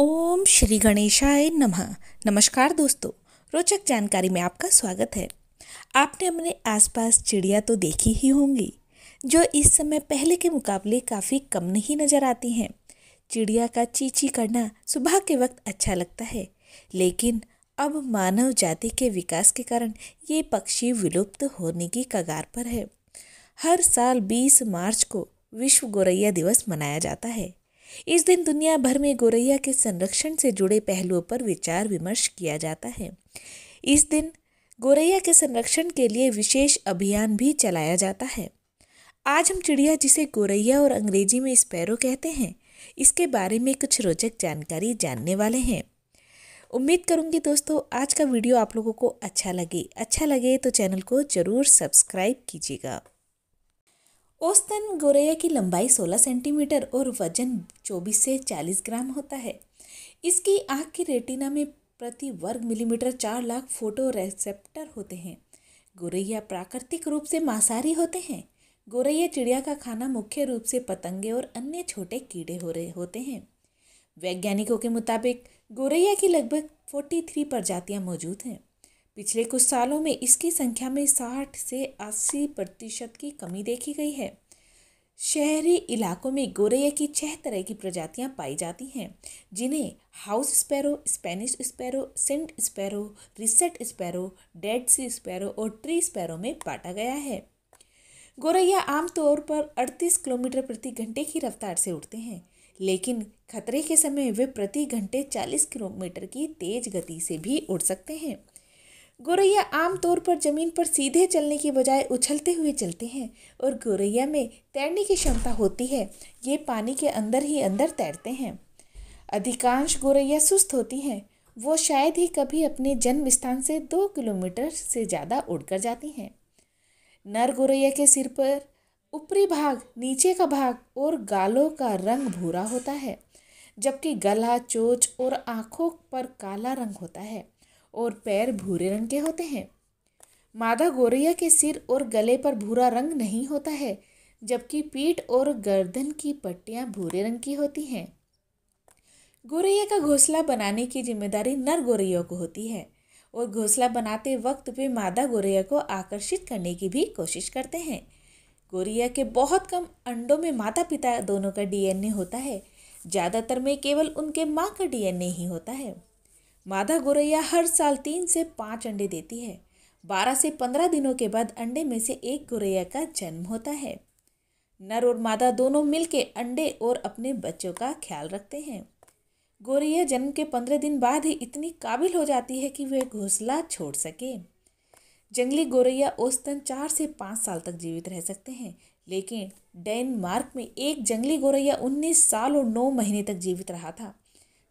ओम श्री गणेशाय नमः नमस्कार दोस्तों रोचक जानकारी में आपका स्वागत है आपने अपने आसपास चिड़िया तो देखी ही होंगी जो इस समय पहले के मुकाबले काफ़ी कम नहीं नज़र आती हैं चिड़िया का चीची करना सुबह के वक्त अच्छा लगता है लेकिन अब मानव जाति के विकास के कारण ये पक्षी विलुप्त होने की कगार पर है हर साल 20 मार्च को विश्व गोरैया दिवस मनाया जाता है इस दिन दुनिया भर में गोरैया के संरक्षण से जुड़े पहलुओं पर विचार विमर्श किया जाता है इस दिन गोरैया के संरक्षण के लिए विशेष अभियान भी चलाया जाता है आज हम चिड़िया जिसे गोरैया और अंग्रेजी में स्पैरो कहते हैं इसके बारे में कुछ रोचक जानकारी जानने वाले हैं उम्मीद करूंगी दोस्तों आज का वीडियो आप लोगों को अच्छा लगे अच्छा लगे तो चैनल को ज़रूर सब्सक्राइब कीजिएगा औस्तन गोरैया की लंबाई 16 सेंटीमीटर और वजन 24 से 40 ग्राम होता है इसकी आँख की रेटिना में प्रति वर्ग मिलीमीटर चार लाख फोटो रेसेप्टर होते हैं गोरैया प्राकृतिक रूप से मांसाहारी होते हैं गोरैया चिड़िया का खाना मुख्य रूप से पतंगे और अन्य छोटे कीड़े हो रहे होते हैं वैज्ञानिकों के मुताबिक गोरैया की लगभग 43 प्रजातियां मौजूद हैं पिछले कुछ सालों में इसकी संख्या में साठ से अस्सी प्रतिशत की कमी देखी गई है शहरी इलाकों में गोरैया की छह तरह की प्रजातियां पाई जाती हैं जिन्हें house sparrow Spanish sparrow Sind sparrow russet sparrow Dead Sea sparrow और ट्री स्पैरो में बांटा गया है गोरैया आमतौर पर 38 किलोमीटर प्रति घंटे की रफ्तार से उड़ते हैं लेकिन खतरे के समय वे प्रति घंटे 40 किलोमीटर की तेज गति से भी उड़ सकते हैं गोरैया आमतौर पर ज़मीन पर सीधे चलने की बजाय उछलते हुए चलते हैं और गोरैया में तैरने की क्षमता होती है ये पानी के अंदर ही अंदर तैरते हैं अधिकांश गोरैया सुस्त होती हैं वो शायद ही कभी अपने जन्म स्थान से दो किलोमीटर से ज़्यादा उड़कर जाती हैं नर गोरैया के सिर पर ऊपरी भाग नीचे का भाग और गालों का रंग भूरा होता है जबकि गला चोच और आँखों पर काला रंग होता है और पैर भूरे रंग के होते हैं मादा गोरैया के सिर और गले पर भूरा रंग नहीं होता है जबकि पीठ और गर्दन की पट्टियां भूरे रंग की होती हैं गोरैया का घोंसला बनाने की जिम्मेदारी नर गोरैया को होती है और घोंसला बनाते वक्त वे मादा गोरैया को आकर्षित करने की भी कोशिश करते हैं गोरैया के बहुत कम अंडों में माता पिता दोनों का डीएनए होता है ज़्यादातर में केवल उनके माँ का डीएनए ही होता है मादा गोरैया हर साल तीन से पाँच अंडे देती है बारह से पंद्रह दिनों के बाद अंडे में से एक गोरैया का जन्म होता है नर और मादा दोनों मिल अंडे और अपने बच्चों का ख्याल रखते हैं गोरैया जन्म के पंद्रह दिन बाद ही इतनी काबिल हो जाती है कि वह घोंसला छोड़ सके जंगली गोरैया औसतन चार से पाँच साल तक जीवित रह सकते हैं लेकिन डेनमार्क में एक जंगली गोरैया उन्नीस साल और नौ महीने तक जीवित रहा था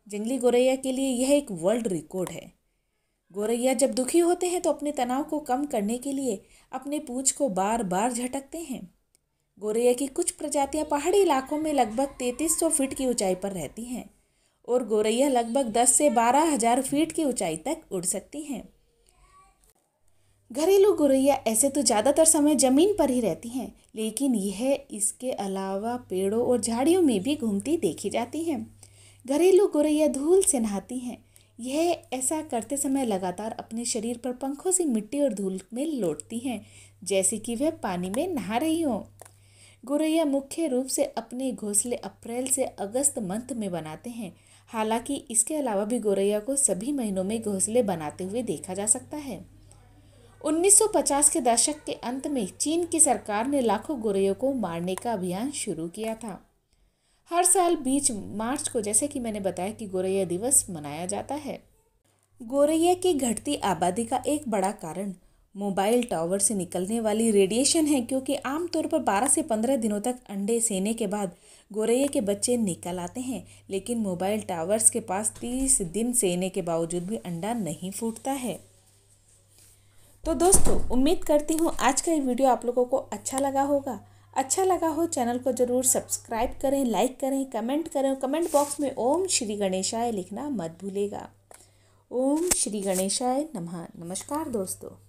जंगली गोरैया के लिए यह एक वर्ल्ड रिकॉर्ड है गोरैया जब दुखी होते हैं तो अपने तनाव को कम करने के लिए अपने पूछ को बार बार झटकते हैं गोरैया की कुछ प्रजातियां पहाड़ी इलाकों में लगभग 3300 फीट की ऊंचाई पर रहती हैं और गोरैया लगभग 10 से बारह हज़ार फीट की ऊंचाई तक उड़ सकती हैं घरेलू गोरैया ऐसे तो ज़्यादातर समय ज़मीन पर ही रहती हैं लेकिन यह इसके अलावा पेड़ों और झाड़ियों में भी घूमती देखी जाती हैं घरेलू गोरैया धूल से नहाती हैं यह ऐसा करते समय लगातार अपने शरीर पर पंखों से मिट्टी और धूल में लौटती हैं जैसे कि वह पानी में नहा रही हों गोरैया मुख्य रूप से अपने घोंसले अप्रैल से अगस्त मंथ में बनाते हैं हालांकि इसके अलावा भी गोरैया को सभी महीनों में घोंसले बनाते हुए देखा जा सकता है 1950 के दशक के अंत में चीन की सरकार ने लाखों गोरैयों को मारने का अभियान शुरू किया था हर साल बीच मार्च को जैसे कि मैंने बताया कि गोरैया दिवस मनाया जाता है गोरैया की घटती आबादी का एक बड़ा कारण मोबाइल टावर से निकलने वाली रेडिएशन है क्योंकि आमतौर पर 12 से 15 दिनों तक अंडे सेने के बाद गोरैया के बच्चे निकल आते हैं लेकिन मोबाइल टावर्स के पास 30 दिन सेने के बावजूद भी अंडा नहीं फूटता है तो दोस्तों उम्मीद करती हूँ आज का ये वीडियो आप लोगों को अच्छा लगा होगा अच्छा लगा हो चैनल को ज़रूर सब्सक्राइब करें लाइक करें कमेंट करें कमेंट बॉक्स में ओम श्री गणेशाय लिखना मत भूलेगा ओम श्री गणेशाय नमः नमस्कार दोस्तों